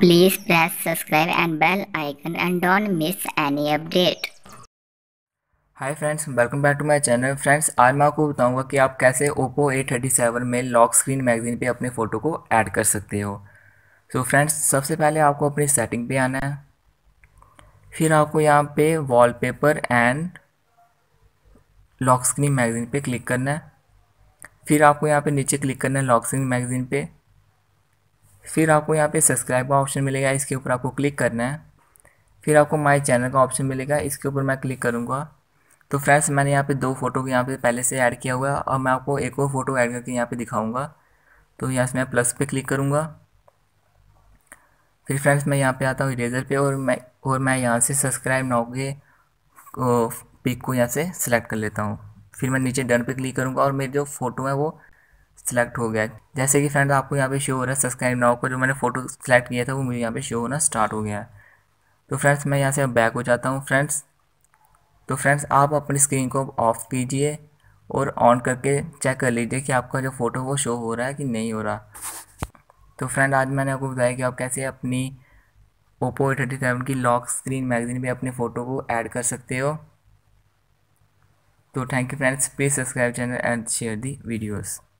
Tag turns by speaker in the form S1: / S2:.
S1: Please press subscribe and bell icon and don't miss any update. Hi friends welcome back to my channel friends आज मैं आपको बताऊंगा कि आप कैसे ओप्पो ए थर्टी सेवन में लॉक स्क्रीन मैगजीन पे अपने फ़ोटो को ऐड कर सकते हो सो so फ्रेंड्स सबसे पहले आपको अपनी सेटिंग पे आना है फिर आपको यहाँ पे wallpaper and lock screen magazine पे क्लिक करना है फिर आपको यहाँ पे नीचे क्लिक करना है लॉक स्क्रीन मैगजीन पे फिर आपको यहाँ पे सब्सक्राइब का ऑप्शन मिलेगा इसके ऊपर आपको क्लिक करना है फिर आपको माय चैनल का ऑप्शन मिलेगा इसके ऊपर मैं क्लिक करूँगा तो फ्रेंड्स मैंने यहाँ पे दो फ़ोटो को यहाँ पे पहले से ऐड किया हुआ है और मैं आपको एक और फ़ोटो ऐड करके यहाँ पे दिखाऊंगा तो यहाँ से मैं प्लस पे क्लिक करूँगा फिर फ्रेंड्स मैं यहाँ पर आता हूँ इरेजर पर और मैं और मैं यहाँ से सब्सक्राइब के पिक को यहाँ से सेलेक्ट कर लेता हूँ फिर मैं नीचे डन पर क्लिक करूँगा और मेरी जो फ़ोटो है वो सेलेक्ट हो गया है जैसे कि फ्रेंड आपको यहाँ पे शो हो रहा है सब्सक्राइब नाउ को जो मैंने फोटो सेलेक्ट किया था वो मुझे यहाँ पे शो होना स्टार्ट हो गया है तो फ्रेंड्स मैं यहाँ से बैक हो जाता हूँ फ्रेंड्स तो फ्रेंड्स आप अपनी स्क्रीन को ऑफ कीजिए और ऑन करके चेक कर लीजिए कि आपका जो फ़ोटो वो शो हो रहा है कि नहीं हो रहा तो फ्रेंड आज मैंने आपको बताया कि आप कैसे अपनी ओप्पो ए थर्टी सेवन की लॉक स्क्रीन मैगजीन पर अपने फ़ोटो को ऐड कर सकते हो तो thank you friends please subscribe channel and share the videos